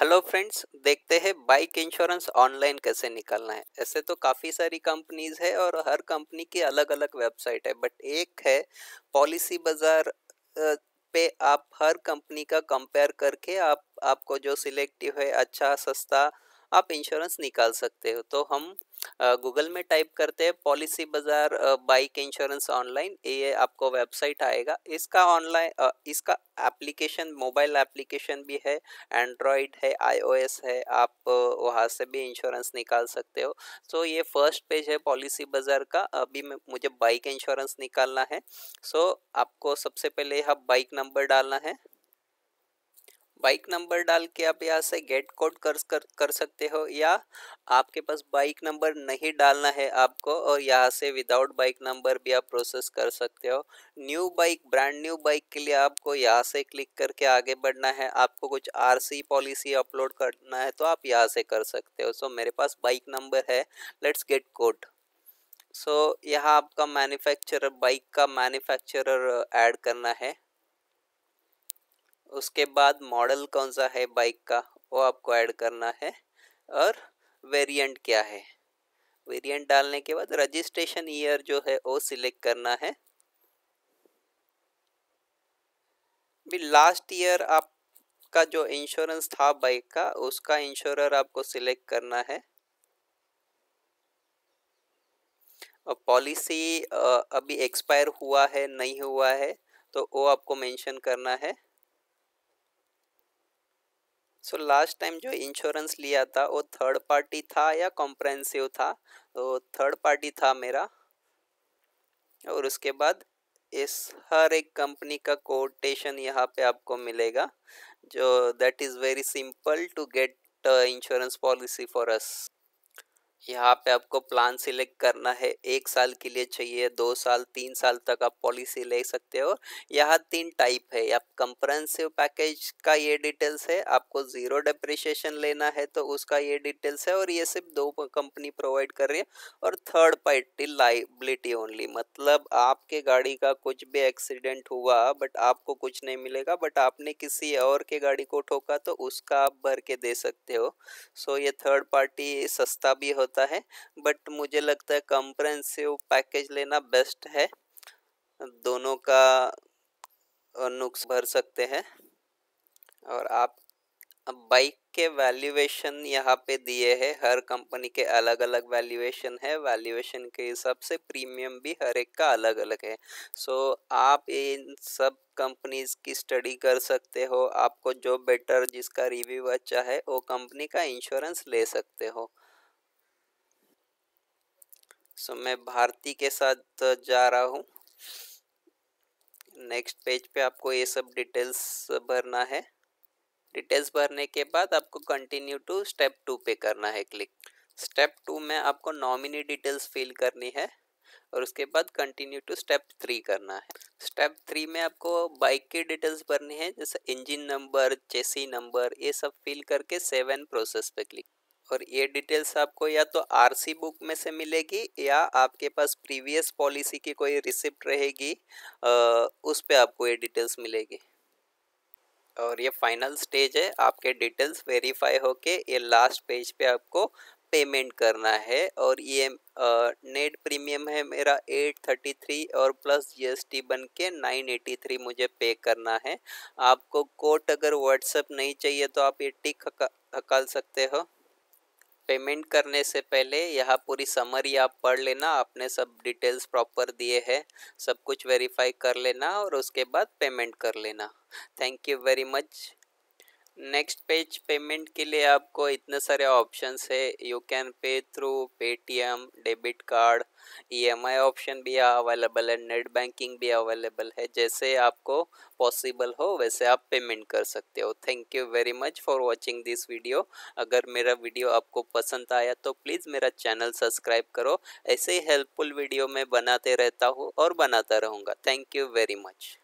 hello friends देखते हैं bike insurance online कैसे निकालना है ऐसे तो काफ़ी सारी कंपनीज है और हर कंपनी की अलग अलग वेबसाइट है बट एक है पॉलिसी बाज़ार पे आप हर कंपनी का कंपेयर करके आप आपको जो सिलेक्टिव है अच्छा सस्ता आप इंश्योरेंस निकाल सकते हो तो हम गूगल में टाइप करते हैं पॉलिसी बाजार बाइक इंश्योरेंस ऑनलाइन ये आपको वेबसाइट आएगा इसका ऑनलाइन इसका एप्लीकेशन मोबाइल एप्लीकेशन भी है एंड्रॉयड है आईओएस है आप वहाँ से भी इंश्योरेंस निकाल सकते हो सो ये फर्स्ट पेज है पॉलिसी बाज़ार का अभी मुझे बाइक इंश्योरेंस निकालना है सो आपको सबसे पहले यहाँ बाइक नंबर डालना है बाइक नंबर डाल के आप यहाँ से गेट कोड कर, कर कर सकते हो या आपके पास बाइक नंबर नहीं डालना है आपको और यहाँ से विदाउट बाइक नंबर भी आप प्रोसेस कर सकते हो new bike brand new bike के लिए आपको यहाँ से क्लिक करके आगे बढ़ना है आपको कुछ आरसी पॉलिसी अपलोड करना है तो आप यहाँ से कर सकते हो सो so, मेरे पास बाइक नंबर है लेट्स गेट कोड सो यहाँ आपका मैन्युफैक्चरर बाइक का मैन्युफैक्चरर ऐड करना है उसके बाद मॉडल कौन सा है बाइक का वो आपको ऐड करना है और वेरिएंट क्या है वेरिएंट डालने के बाद रजिस्ट्रेशन ईयर जो है वो सिलेक्ट करना है भी लास्ट ईयर आपका जो इंश्योरेंस था बाइक का उसका इंश्योरर आपको सिलेक्ट करना है और पॉलिसी अभी एक्सपायर हुआ है नहीं हुआ है तो वो आपको मेंशन करना है सो लास्ट टाइम जो इंश्योरेंस लिया था वो थर्ड पार्टी था या कॉम्प्रेंसिव था तो थर्ड पार्टी था मेरा और उसके बाद इस हर एक कंपनी का कोटेशन यहाँ पे आपको मिलेगा जो that is very simple to get insurance policy for us यहाँ पे आपको प्लान सिलेक्ट करना है एक साल के लिए चाहिए दो साल तीन साल तक आप पॉलिसी ले सकते हो यहाँ तीन टाइप है आप कंप्रेंसिव पैकेज का ये डिटेल्स है आपको ज़ीरो डेप्रिशिएशन लेना है तो उसका ये डिटेल्स है और ये सिर्फ दो कंपनी प्रोवाइड कर रही है और थर्ड पार्टी लाइबिलिटी ओनली मतलब आपके गाड़ी का कुछ भी एक्सीडेंट हुआ बट आपको कुछ नहीं मिलेगा बट आपने किसी और के गाड़ी को ठोका तो उसका आप भर के दे सकते हो सो ये थर्ड पार्टी सस्ता भी होता होता है बट मुझे लगता है कंप्रेंसिव पैकेज लेना बेस्ट है दोनों का नुक्स भर सकते हैं और आप बाइक के वैल्यूएशन यहाँ पे दिए हैं हर कंपनी के अलग अलग वैल्यूएशन है वैल्यूएशन के हिसाब से प्रीमियम भी हर एक का अलग अलग है सो so, आप इन सब कंपनीज की स्टडी कर सकते हो आपको जो बेटर जिसका रिव्यू अच्छा है वो कंपनी का इंश्योरेंस ले सकते हो सो so, मैं भारती के साथ जा रहा हूँ नेक्स्ट पेज पे आपको ये सब डिटेल्स भरना है डिटेल्स भरने के बाद आपको कंटिन्यू टू स्टेप टू पे करना है क्लिक स्टेप टू में आपको नॉमिनी डिटेल्स फिल करनी है और उसके बाद कंटिन्यू टू स्टेप थ्री करना है स्टेप थ्री में आपको बाइक की डिटेल्स भरनी है जैसे इंजन नंबर चेसी नंबर ये सब फिल करके सेवन प्रोसेस पे क्लिक और ये डिटेल्स आपको या तो आरसी बुक में से मिलेगी या आपके पास प्रीवियस पॉलिसी की कोई रिसिप्ट रहेगी उस पर आपको ये डिटेल्स मिलेगी और ये फाइनल स्टेज है आपके डिटेल्स वेरीफाई होके ये लास्ट पेज पे आपको पेमेंट करना है और ये नेट प्रीमियम है मेरा 833 और प्लस जीएसटी बन के 983 मुझे पे करना है आपको कोट अगर व्हाट्सएप नहीं चाहिए तो आप ये टिक हका, हकाल सकते हो पेमेंट करने से पहले यहाँ पूरी समरी आप पढ़ लेना आपने सब डिटेल्स प्रॉपर दिए हैं सब कुछ वेरीफाई कर लेना और उसके बाद पेमेंट कर लेना thank you very much next page payment के लिए आपको इतने सारे ऑप्शंस है you can pay through Paytm debit card EMI option भी अवेलेबल है नेट बैंकिंग भी अवेलेबल है जैसे आपको पॉसिबल हो वैसे आप पेमेंट कर सकते हो thank you very much for watching this video अगर मेरा वीडियो आपको पसंद आया तो प्लीज़ मेरा चैनल सब्सक्राइब करो ऐसे ही हेल्पफुल वीडियो मैं बनाते रहता हूँ और बनाता रहूँगा थैंक यू वेरी मच